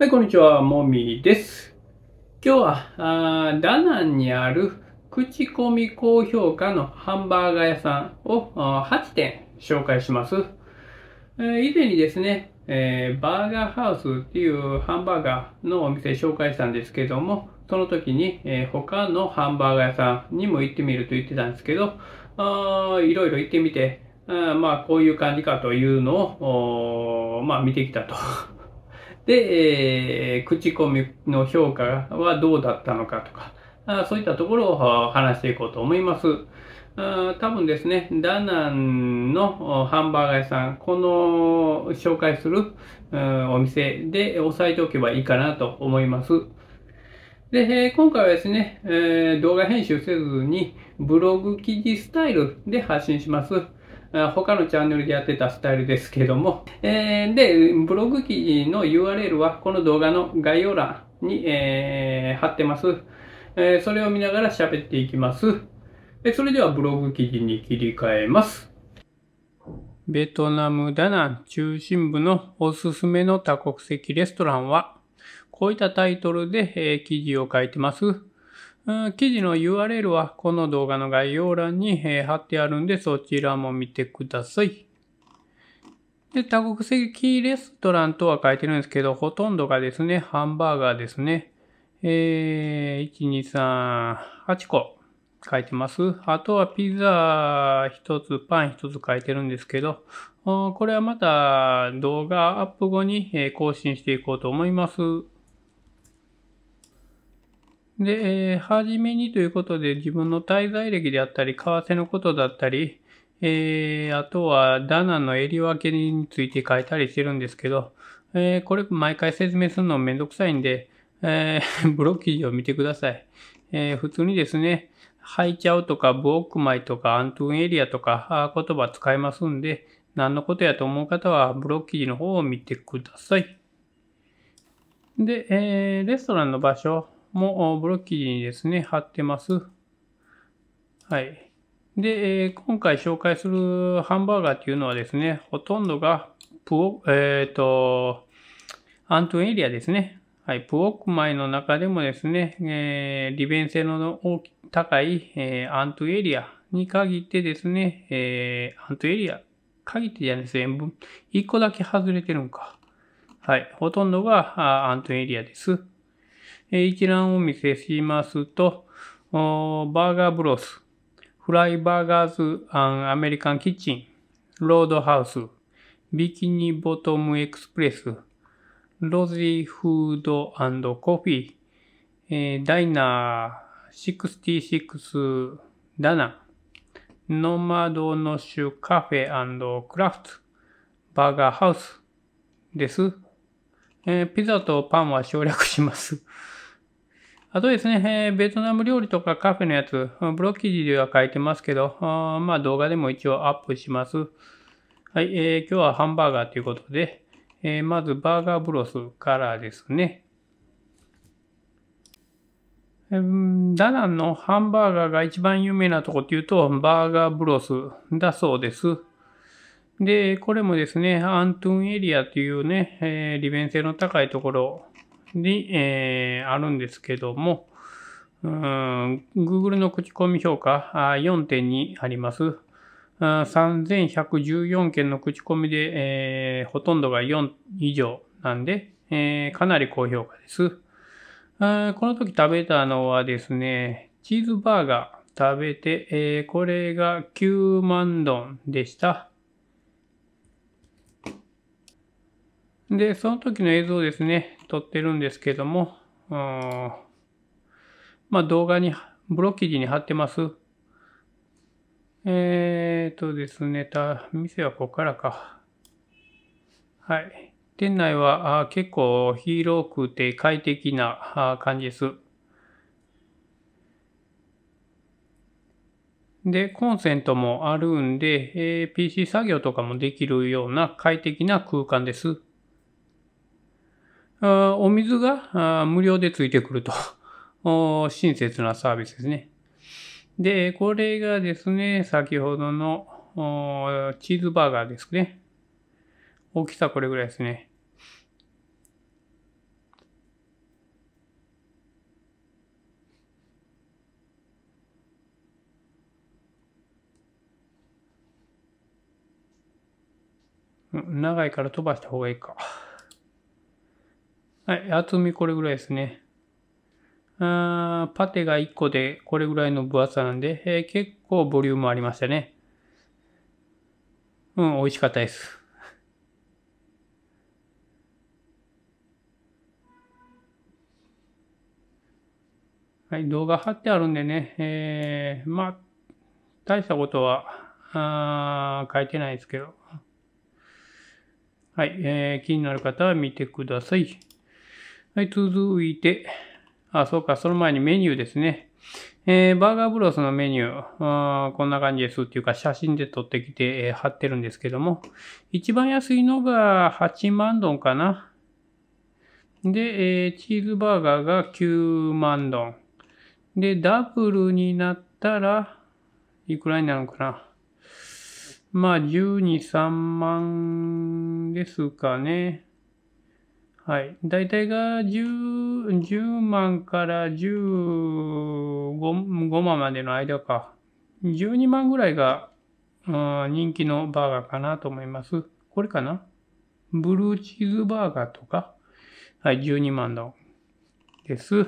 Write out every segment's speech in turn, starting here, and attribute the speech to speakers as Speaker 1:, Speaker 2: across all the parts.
Speaker 1: はい、こんにちは、もみです。今日は、あダナンにある口コミ高評価のハンバーガー屋さんを8点紹介します。えー、以前にですね、えー、バーガーハウスっていうハンバーガーのお店紹介したんですけども、その時に、えー、他のハンバーガー屋さんにも行ってみると言ってたんですけど、あいろいろ行ってみて、あまあこういう感じかというのを、まあ見てきたと。で、えー、口コミの評価はどうだったのかとか、あそういったところを話していこうと思います。あ多分ですね、ダナンのハンバーガー屋さん、この紹介するお店で押さえておけばいいかなと思います。で、え今回はですね、え動画編集せずにブログ記事スタイルで発信します。他のチャンネルでやってたスタイルですけども、えー、で、ブログ記事の URL はこの動画の概要欄に、えー、貼ってます、えー、それを見ながら喋っていきます。それではブログ記事に切り替えます。ベトナムダナン中心部のおすすめの多国籍レストランは、こういったタイトルで、え記事を書いてます。記事の URL はこの動画の概要欄に貼ってあるんでそちらも見てください。で、多国籍レストランとは書いてるんですけど、ほとんどがですね、ハンバーガーですね。えー、1、2、3、8個書いてます。あとはピザ1つ、パン1つ書いてるんですけど、これはまた動画アップ後に更新していこうと思います。で、えー、初めにということで自分の滞在歴であったり、為替のことだったり、えー、あとはダナの襟分けについて書いたりしてるんですけど、えー、これ毎回説明するのめんどくさいんで、えー、ブロッキーを見てください。えー、普通にですね、ハイチャオとかブオックマイとかアントゥンエリアとか言葉使いますんで、何のことやと思う方はブロッキーの方を見てください。で、えー、レストランの場所、もブロッキーにですね、貼ってます。はい。で、え今回紹介するハンバーガーっていうのはですね、ほとんどがプオ、えっ、ー、と、アントンエリアですね。はい。プオックマイの中でもですね、えー、利便性の高い、えー、アントンエリアに限ってですね、えー、アントンエリア、限ってじゃないですね、1個だけ外れてるんか。はい。ほとんどがアントンエリアです。一覧を見せしますと、バーガーブロス、フライバーガーズアメリカンキッチン、ロードハウス、ビキニボトムエクスプレス、ロジーフードコーヒー、ダイナー66ダナ、ノマドノッシュカフェクラフト、バーガーハウスです。ピザとパンは省略します。あとですね、えー、ベトナム料理とかカフェのやつ、ブロッキーでは書いてますけど、あまあ動画でも一応アップします。はい、えー、今日はハンバーガーということで、えー、まずバーガーブロスからですね。ダナンのハンバーガーが一番有名なとこっていうと、バーガーブロスだそうです。で、これもですね、アントゥンエリアっていうね、え利便性の高いところに、えー、あるんですけども、うん、Google の口コミ評価4.2あります。3114件の口コミで、えー、ほとんどが4以上なんで、えー、かなり高評価です。あこの時食べたのはですね、チーズバーガー食べて、えー、これが9万ドンでした。で、その時の映像をですね、撮ってるんですけども、まあ動画に、ブロッ記ジに貼ってます。えーとですね、た、店はここからか。はい。店内はあ結構広くて快適なあ感じです。で、コンセントもあるんで、えー、PC 作業とかもできるような快適な空間です。お水が無料でついてくると。親切なサービスですね。で、これがですね、先ほどのチーズバーガーですね。大きさこれぐらいですね。長いから飛ばした方がいいか。はい、厚みこれぐらいですね。あパテが1個でこれぐらいの分厚さなんで、えー、結構ボリュームありましたね。うん、美味しかったです。はい、動画貼ってあるんでね、えー、まあ、大したことは、あ書いてないですけど。はい、えー、気になる方は見てください。はい、続いて、あ、そうか、その前にメニューですね。えー、バーガーブロスのメニュー、ーこんな感じですっていうか、写真で撮ってきて、えー、貼ってるんですけども、一番安いのが8万ドンかな。で、えー、チーズバーガーが9万ドン。で、ダブルになったら、いくらになるのかな。まあ、12、3万ですかね。はい。大体が 10, 10万から15 5万までの間か。12万ぐらいが、うん、人気のバーガーかなと思います。これかなブルーチーズバーガーとか。はい、12万のです。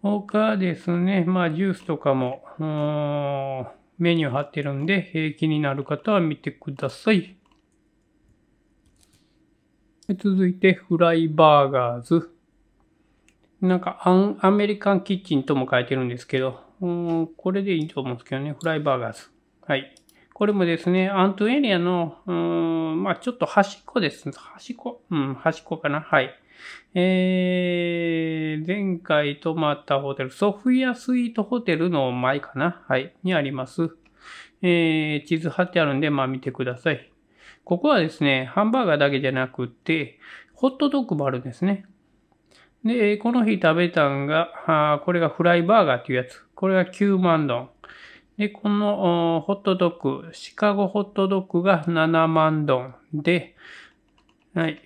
Speaker 1: 他ですね、まあジュースとかも、うん、メニュー貼ってるんで、えー、気になる方は見てください。続いて、フライバーガーズ。なんかアン、アメリカンキッチンとも書いてるんですけど、うん、これでいいと思うんですけどね、フライバーガーズ。はい。これもですね、アントエリアの、うん、まあちょっと端っこです。端っこうん、端っこかな。はい。えー、前回泊まったホテル、ソフィアスイートホテルの前かな。はい。にあります。えー、地図貼ってあるんで、まあ見てください。ここはですね、ハンバーガーだけじゃなくて、ホットドッグもあるんですね。で、この日食べたんが、あこれがフライバーガーっていうやつ。これが9万ドン。で、このホットドッグ、シカゴホットドッグが7万ドンで、はい。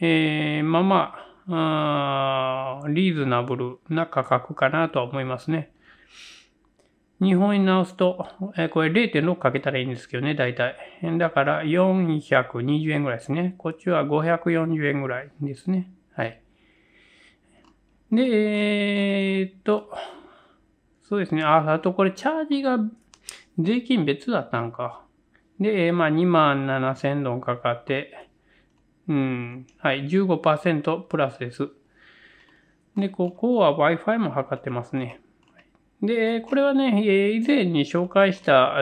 Speaker 1: えー、まあまあ、あーリーズナブルな価格かなとは思いますね。日本に直すと、えこれ0.6かけたらいいんですけどね、大体。だから420円ぐらいですね。こっちは540円ぐらいですね。はい。で、えー、っと、そうですね。あ、あとこれチャージが税金別だったんか。で、えまあ2万7000ドンかかって、うん、はい、15%プラスです。で、ここは Wi-Fi も測ってますね。で、これはね、以前に紹介した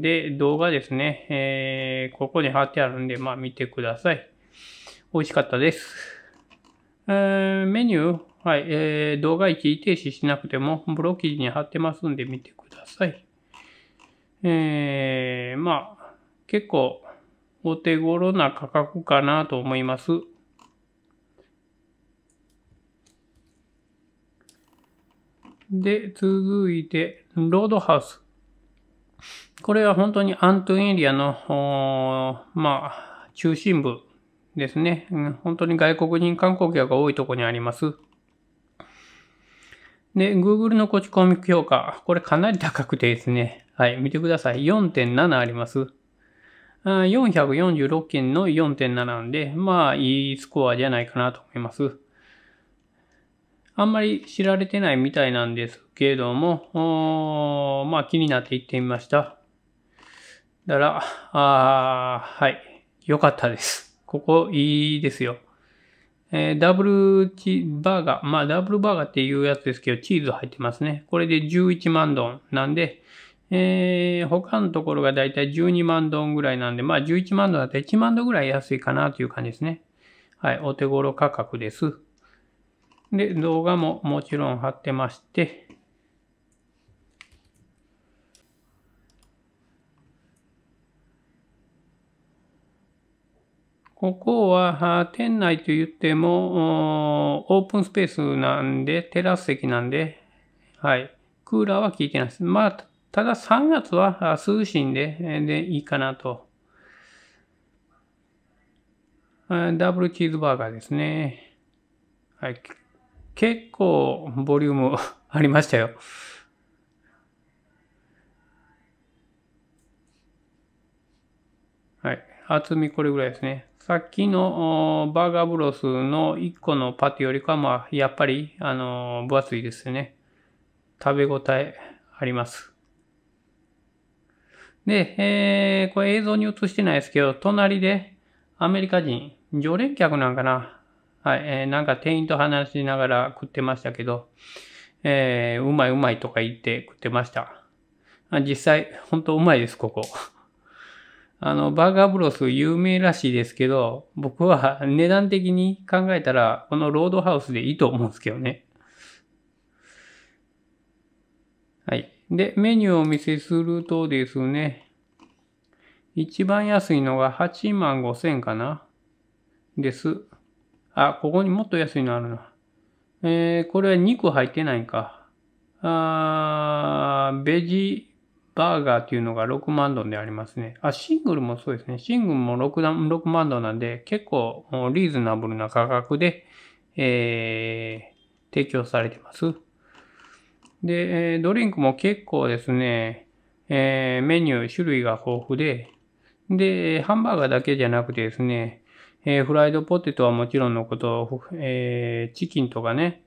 Speaker 1: で動画ですね、えー、ここに貼ってあるんで、まあ見てください。美味しかったです。メニュー、はい、えー、動画一時停止しなくても、ブロッ記事に貼ってますんで見てください。えー、まあ、結構お手頃な価格かなと思います。で、続いて、ロードハウス。これは本当にアントゥンエリアの、まあ、中心部ですね、うん。本当に外国人観光客が多いとこにあります。で、Google の口コミ評価。これかなり高くてですね。はい、見てください。4.7あります。446件の4.7なんで、まあ、いいスコアじゃないかなと思います。あんまり知られてないみたいなんですけれども、まあ気になって行ってみました。だから、あはい。良かったです。ここいいですよ。えー、ダブルチバーガー。まあ、ダブルバーガーっていうやつですけど、チーズ入ってますね。これで11万ドンなんで、えー、他のところがだいたい12万ドンぐらいなんで、まあ11万ドンだったら1万ドンぐらい安いかなという感じですね。はい、お手頃価格です。で、動画ももちろん貼ってまして、ここは店内と言ってもオープンスペースなんで、テラス席なんで、はい。クーラーは効いてないです。まあ、ただ3月は涼しいんで、でいいかなと。ダブルチーズバーガーですね。はい。結構ボリューム ありましたよ。はい。厚みこれぐらいですね。さっきのバーガーブロスの1個のパティよりかは、まあ、やっぱり、あの、分厚いですよね。食べ応えあります。で、えー、これ映像に映してないですけど、隣でアメリカ人、常連客なんかな、はい、えー、なんか店員と話しながら食ってましたけど、えー、うまいうまいとか言って食ってました。実際、ほんとうまいです、ここ。あの、バーガーブロス有名らしいですけど、僕は値段的に考えたら、このロードハウスでいいと思うんですけどね。はい。で、メニューをお見せするとですね、一番安いのが8万5千かなです。あ、ここにもっと安いのあるな。えー、これは肉入ってないか。あベジバーガーっていうのが6万ドンでありますね。あ、シングルもそうですね。シングルも 6, 6万ドンなんで、結構リーズナブルな価格で、えー、提供されてます。で、えドリンクも結構ですね、えー、メニュー、種類が豊富で、で、ハンバーガーだけじゃなくてですね、えー、フライドポテトはもちろんのこと、えー、チキンとかね、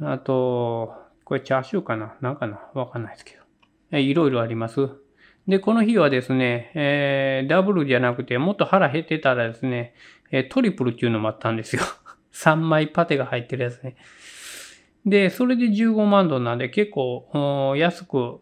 Speaker 1: あと、これチャーシューかななんかなわかんないですけど。えー、いろいろあります。で、この日はですね、えー、ダブルじゃなくて、もっと腹減ってたらですね、えー、トリプルっていうのもあったんですよ。3 枚パテが入ってるやつね。で、それで15万ドルなんで結構安く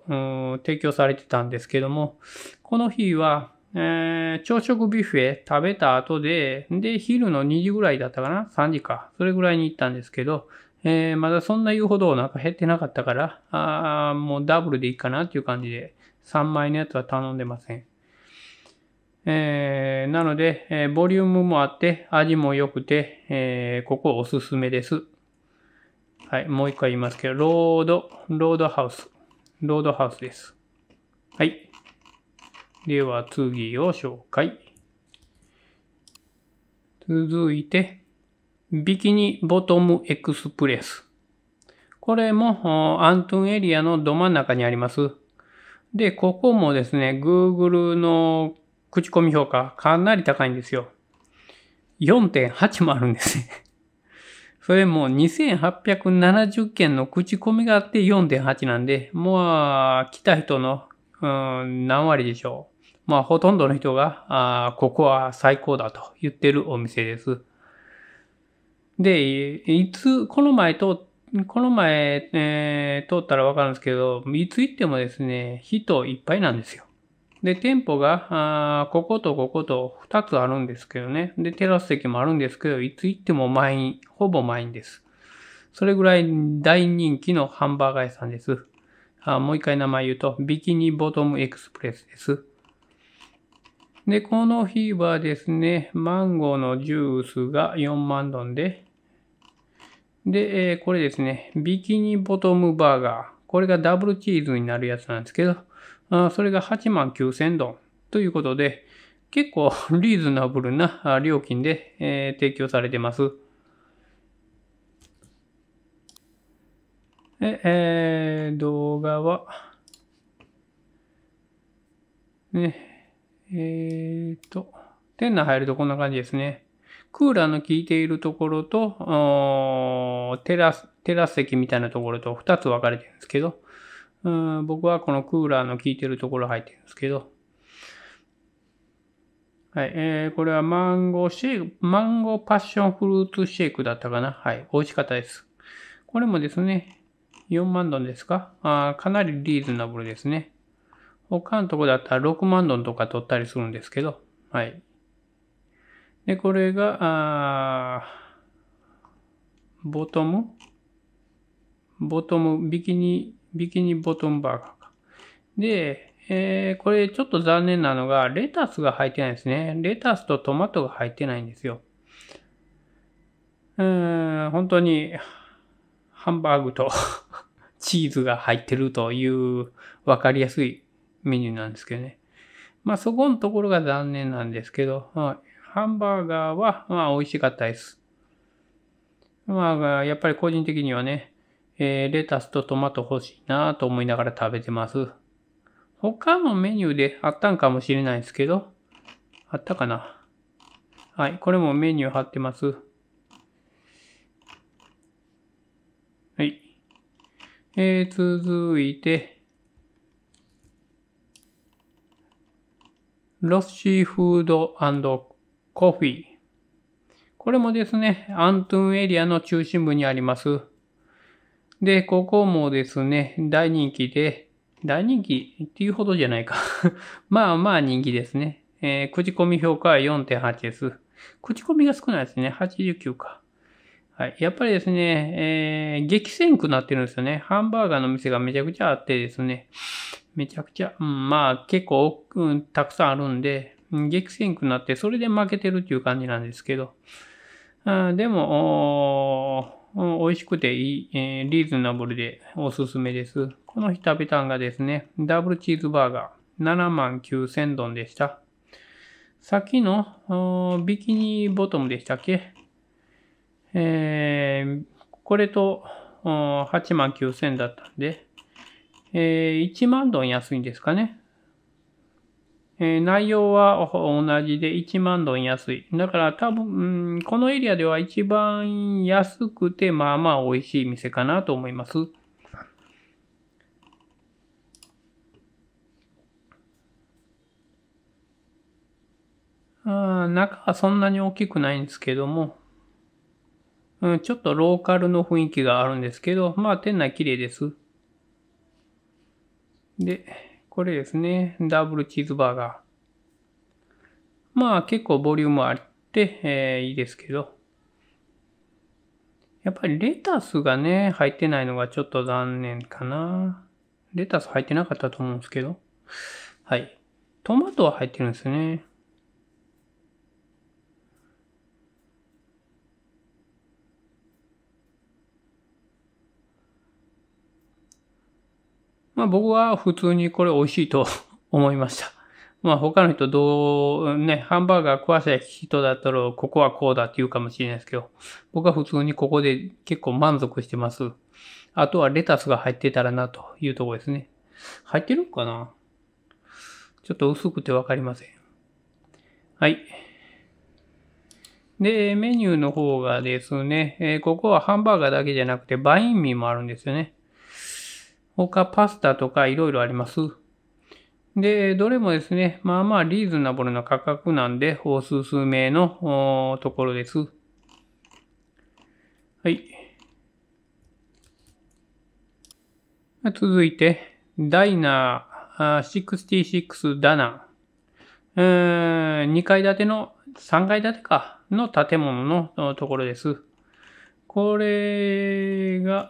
Speaker 1: 提供されてたんですけども、この日は、えー、朝食ビュッフェ食べた後で、で、昼の2時ぐらいだったかな ?3 時か。それぐらいに行ったんですけど、えー、まだそんな言うほどお腹減ってなかったから、あもうダブルでいいかなっていう感じで、3枚のやつは頼んでません。えー、なので、えー、ボリュームもあって、味も良くて、えー、ここおすすめです。はい、もう一回言いますけど、ロード、ロードハウス。ロードハウスです。はい。では次を紹介。続いて、ビキニボトムエクスプレス。これもアントゥンエリアのど真ん中にあります。で、ここもですね、Google の口コミ評価かなり高いんですよ。4.8もあるんですね。それも2870件の口コミがあって4.8なんで、もう来た人の、うん、何割でしょう。まあ、ほとんどの人が、あここは最高だと言ってるお店です。で、いつ、この前通っこの前、えー、通ったらわかるんですけど、いつ行ってもですね、人いっぱいなんですよ。で、店舗が、あこことここと2つあるんですけどね。で、テラス席もあるんですけど、いつ行っても満員、ほぼ満員です。それぐらい大人気のハンバーガー屋さんです。あもう一回名前言うと、ビキニボトムエクスプレスです。で、この日はですね、マンゴーのジュースが4万ドンで、で、えー、これですね、ビキニボトムバーガー。これがダブルチーズになるやつなんですけど、あそれが8万9千ドンということで、結構 リーズナブルな料金で、えー、提供されてます。えー、動画は、ね、えっ、ー、と、店内入るとこんな感じですね。クーラーの効いているところと、テラス、テラス席みたいなところと2つ分かれてるんですけど、うん僕はこのクーラーの効いてるところ入ってるんですけど、はい、えー、これはマンゴーシェイク、マンゴーパッションフルーツシェイクだったかなはい、美味しかったです。これもですね、4万ドンですかあかなりリーズナブルですね。他のとこだったら6万ドンとか取ったりするんですけど、はい。で、これが、あボトムボトム、ビキニ、ビキニボトムバーガーか。で、えー、これちょっと残念なのが、レタスが入ってないですね。レタスとトマトが入ってないんですよ。うん、本当に、ハンバーグと チーズが入ってるというわかりやすいメニューなんですけどね。まあそこのところが残念なんですけど、まあ、ハンバーガーはまあ美味しかったです。まあやっぱり個人的にはね、えー、レタスとトマト欲しいなと思いながら食べてます。他のメニューであったんかもしれないですけど、あったかな。はい、これもメニュー貼ってます。はい。えー、続いて、ロッシーフードコーヒー。これもですね、アントゥンエリアの中心部にあります。で、ここもですね、大人気で、大人気っていうほどじゃないか まあまあ人気ですね。えー、口コミ評価は4.8です。口コミが少ないですね。89か。はい。やっぱりですね、えー、激戦区になってるんですよね。ハンバーガーの店がめちゃくちゃあってですね。めちゃくちゃ、うん、まあ結構、うん、たくさんあるんで、激戦区になって、それで負けてるっていう感じなんですけど、あでも、美味しくていい、えー、リーズナブルでおすすめです。この日食べたんがですね、ダブルチーズバーガー7万9000丼でした。さっきのビキニボトムでしたっけえー、これと8万9000だったんで、えー、1万ドン安いんですかね。えー、内容は同じで1万ドン安い。だから多分、うん、このエリアでは一番安くて、まあまあ美味しい店かなと思います。あ中はそんなに大きくないんですけども、うん、ちょっとローカルの雰囲気があるんですけど、まあ店内綺麗です。で、これですね。ダブルチーズバーガー。まあ結構ボリュームあって、えー、いいですけど。やっぱりレタスがね、入ってないのがちょっと残念かな。レタス入ってなかったと思うんですけど。はい。トマトは入ってるんですね。まあ僕は普通にこれ美味しいと 思いました。まあ他の人どう、ね、ハンバーガー食わせ人だったら、ここはこうだって言うかもしれないですけど、僕は普通にここで結構満足してます。あとはレタスが入ってたらなというところですね。入ってるんかなちょっと薄くてわかりません。はい。で、メニューの方がですね、えここはハンバーガーだけじゃなくてバインミーもあるんですよね。他パスタとかいろいろあります。で、どれもですね、まあまあリーズナブルな価格なんで、おすすめのところです。はい。続いて、ダイナー66ダナン。2階建ての、3階建てか、の建物のところです。これが、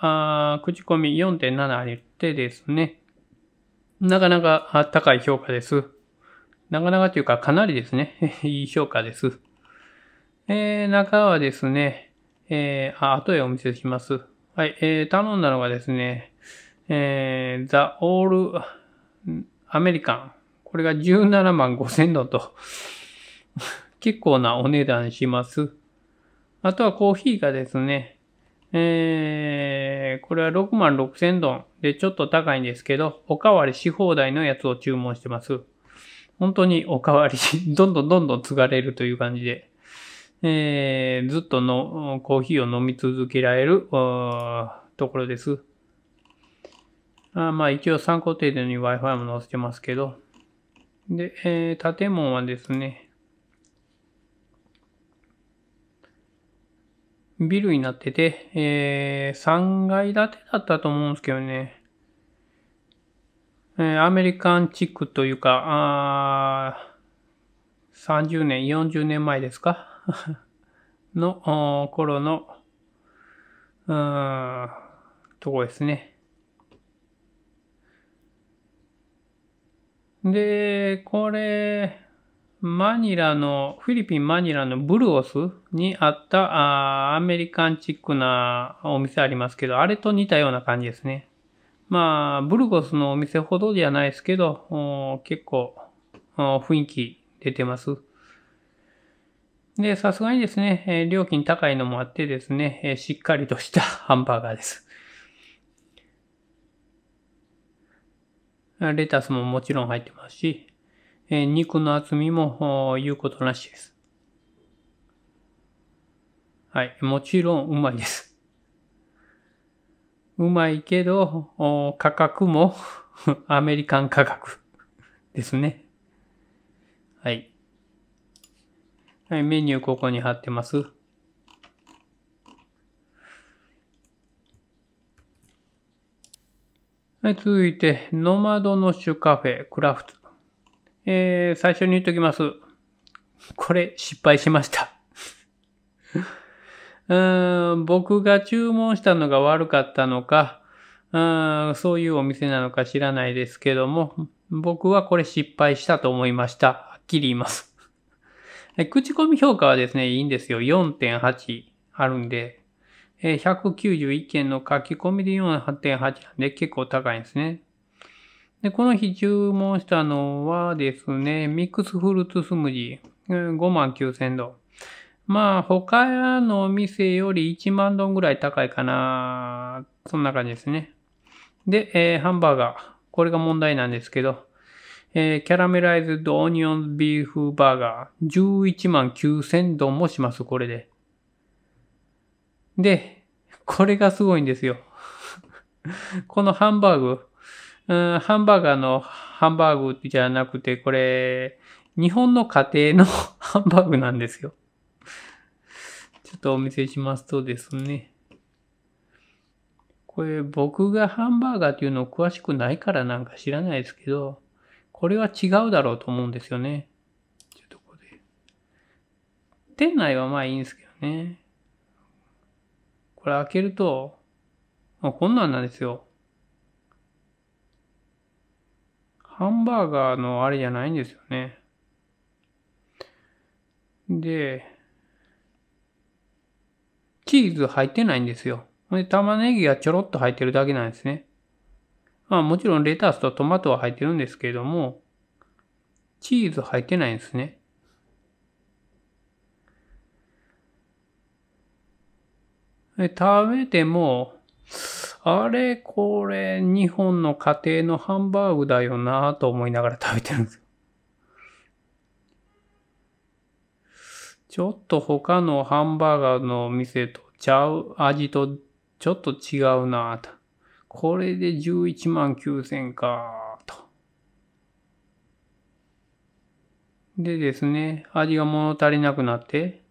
Speaker 1: あ口コミ4.7ありてですね、なかなか高い評価です。なかなかというかかなりですね、いい評価です。えー、中はですね、えー、あ、後へお見せします。はい、えー、頼んだのがですね、えー、ザ・オール・アメリカン。これが17万5千ドと、結構なお値段します。あとはコーヒーがですね、えー、これは6万6千ドンでちょっと高いんですけど、おかわりし放題のやつを注文してます。本当におかわりし、どんどんどんどん継がれるという感じで、えー、ずっとのコーヒーを飲み続けられるところです。あまあ一応参考程度に Wi-Fi も載せてますけど、で、えー、建物はですね、ビルになってて、えー、3階建てだったと思うんですけどね。えー、アメリカンチックというか、あ30年、40年前ですか の頃の、うん、とこですね。で、これ、マニラの、フィリピンマニラのブルオスにあったあアメリカンチックなお店ありますけど、あれと似たような感じですね。まあ、ブルゴスのお店ほどではないですけど、結構雰囲気出てます。で、さすがにですね、え料金高いのもあってですね、えしっかりとした ハンバーガーです。レタスももちろん入ってますし、え肉の厚みも言うことなしです。はい。もちろんうまいです。うまいけど、価格も アメリカン価格ですね。はい。はい、メニューここに貼ってます。はい、続いて、ノマドのシュカフェ、クラフト。えー、最初に言っときます。これ、失敗しました。うーん僕が注文したのが悪かったのかうーん、そういうお店なのか知らないですけども、僕はこれ失敗したと思いました。はっきり言います。口コミ評価はですね、いいんですよ。4.8あるんで、191件の書き込みで4.8なんで結構高いんですね。で、この日注文したのはですね、ミックスフルーツスムージー、5万9000ドまあ、他のお店より1万ドンぐらい高いかな。そんな感じですね。で、えー、ハンバーガー。これが問題なんですけど、えー、キャラメライズドオニオンビーフバーガー。11万9000ドンもします、これで。で、これがすごいんですよ。このハンバーグ。うん、ハンバーガーのハンバーグじゃなくて、これ、日本の家庭の ハンバーグなんですよ。ちょっとお見せしますとですね。これ僕がハンバーガーっていうのを詳しくないからなんか知らないですけど、これは違うだろうと思うんですよね。ちょっとここで。店内はまあいいんですけどね。これ開けると、まあ、こんなんなんですよ。ハンバーガーのあれじゃないんですよね。で、チーズ入ってないんですよ。で、玉ねぎがちょろっと入ってるだけなんですね。まあもちろんレタスとトマトは入ってるんですけれども、チーズ入ってないんですね。で食べても、あれこれ日本の家庭のハンバーグだよなと思いながら食べてるんですよ。ちょっと他のハンバーガーの店とちゃう味とちょっと違うなと。これで11万9000かと。でですね、味が物足りなくなって、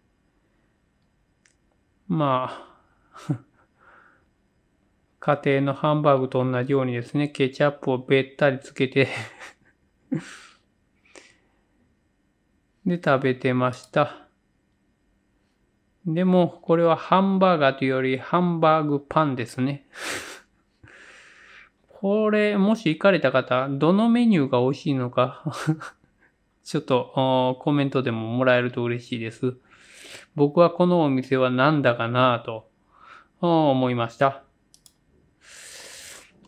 Speaker 1: まあ家庭のハンバーグと同じようにですね、ケチャップをべったりつけて で、食べてました。でも、これはハンバーガーというより、ハンバーグパンですね。これ、もし行かれた方、どのメニューが美味しいのか ちょっとコメントでももらえると嬉しいです。僕はこのお店は何だかなぁと思いました。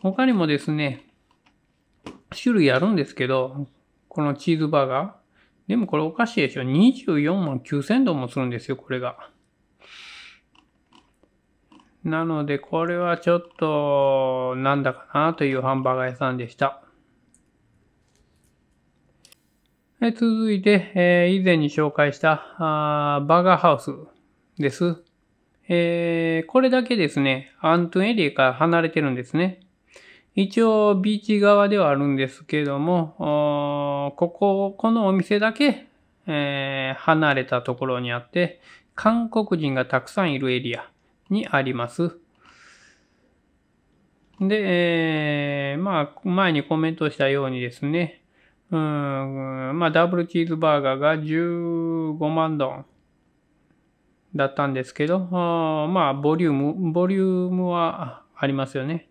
Speaker 1: 他にもですね、種類あるんですけど、このチーズバーガー。でもこれおかしいでしょ。24万9000ドンもするんですよ、これが。なので、これはちょっと、なんだかなというハンバーガー屋さんでした。え続いて、えー、以前に紹介したあーバーガーハウスです。えー、これだけですね、アントゥンエリアから離れてるんですね。一応ビーチ側ではあるんですけども、ここ、このお店だけ、えー、離れたところにあって、韓国人がたくさんいるエリアにあります。で、えー、まあ、前にコメントしたようにですね、うん、まあ、ダブルチーズバーガーが15万ドンだったんですけど、まあ、ボリューム、ボリュームはありますよね。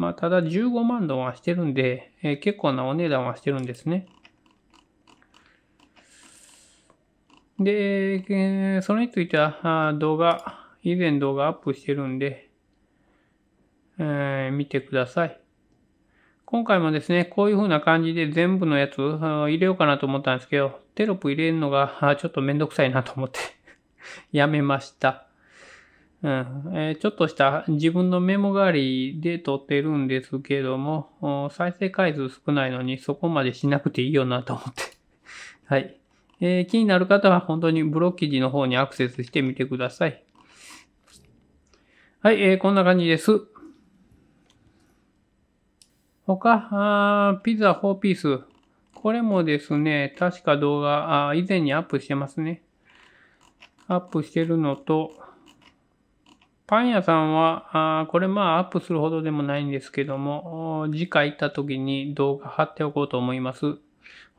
Speaker 1: まあ、ただ15万ドンはしてるんで、えー、結構なお値段はしてるんですね。で、えー、それについては動画、以前動画アップしてるんで、えー、見てください。今回もですね、こういう風な感じで全部のやつ入れようかなと思ったんですけど、テロップ入れるのがちょっとめんどくさいなと思って やめました。うん、えー、ちょっとした自分のメモ代わりで撮ってるんですけども、再生回数少ないのにそこまでしなくていいよなと思って。はい、えー、気になる方は本当にブロッ記事の方にアクセスしてみてください。はい、えー、こんな感じです。他、あピザ4ピース。これもですね、確か動画、あ以前にアップしてますね。アップしてるのと、パン屋さんは、あこれまあアップするほどでもないんですけども、次回行った時に動画貼っておこうと思います。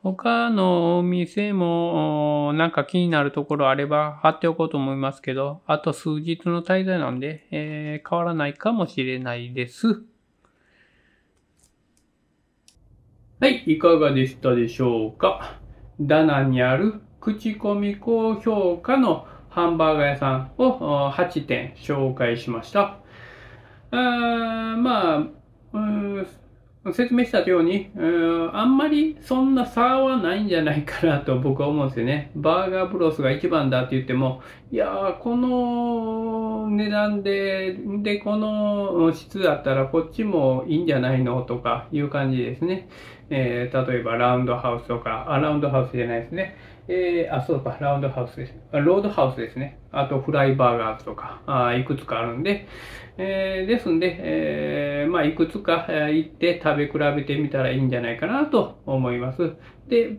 Speaker 1: 他のお店もなんか気になるところあれば貼っておこうと思いますけど、あと数日の滞在なんで、えー、変わらないかもしれないです。はい、いかがでしたでしょうかダナにある口コミ高評価のハンバーガー屋さんを8点紹介しました。あまあ、説明したようにう、あんまりそんな差はないんじゃないかなと僕は思うんですよね。バーガーブロスが一番だって言っても、いやこの値段で、で、この質だったらこっちもいいんじゃないのとかいう感じですね。えー、例えばラウンドハウスとか、あ、ラウンドハウスじゃないですね。えー、あ、そうか、ラウンドハウスです。ロードハウスですね。あと、フライバーガーズとか、あいくつかあるんで、えー、ですんで、えー、まあ、いくつか行って食べ比べてみたらいいんじゃないかなと思います。で、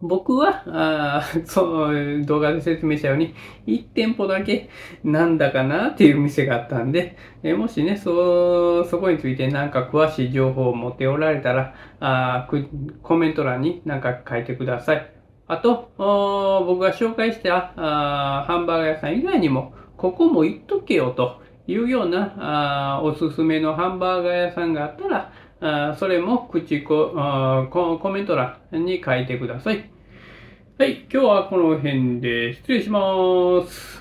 Speaker 1: 僕は、あ そう、動画で説明したように、1店舗だけなんだかなっていう店があったんで、えもしね、そう、そこについてなんか詳しい情報を持っておられたら、あコメント欄になんか書いてください。あと、僕が紹介したあハンバーガー屋さん以外にも、ここも行っとけよというようなあおすすめのハンバーガー屋さんがあったら、あそれも口こあコメント欄に書いてください。はい、今日はこの辺で失礼します。